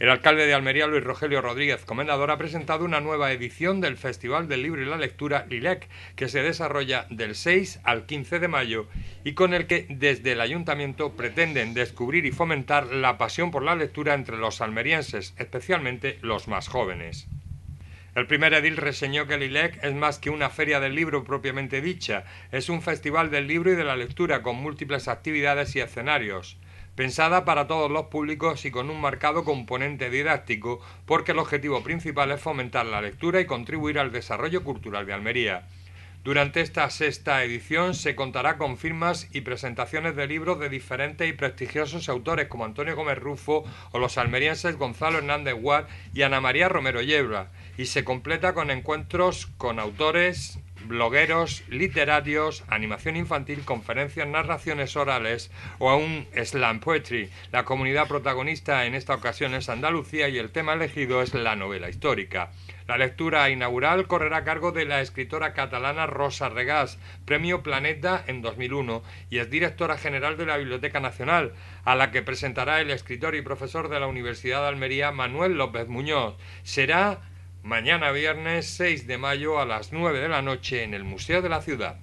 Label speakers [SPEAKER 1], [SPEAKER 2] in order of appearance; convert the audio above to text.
[SPEAKER 1] El alcalde de Almería, Luis Rogelio Rodríguez Comendador, ha presentado una nueva edición del Festival del Libro y la Lectura LILEC, que se desarrolla del 6 al 15 de mayo y con el que desde el ayuntamiento pretenden descubrir y fomentar la pasión por la lectura entre los almerienses, especialmente los más jóvenes. El primer edil reseñó que el ILEC es más que una feria del libro propiamente dicha, es un festival del libro y de la lectura con múltiples actividades y escenarios pensada para todos los públicos y con un marcado componente didáctico, porque el objetivo principal es fomentar la lectura y contribuir al desarrollo cultural de Almería. Durante esta sexta edición se contará con firmas y presentaciones de libros de diferentes y prestigiosos autores como Antonio Gómez Rufo o los almerienses Gonzalo Hernández Guad y Ana María Romero Yebra, y se completa con encuentros con autores, blogueros, literarios, animación infantil, conferencias, narraciones orales o aún slam poetry. La comunidad protagonista en esta ocasión es Andalucía y el tema elegido es la novela histórica. La lectura inaugural correrá a cargo de la escritora catalana Rosa Regás, Premio Planeta en 2001, y es directora general de la Biblioteca Nacional, a la que presentará el escritor y profesor de la Universidad de Almería Manuel López Muñoz. Será mañana viernes 6 de mayo a las 9 de la noche en el Museo de la Ciudad.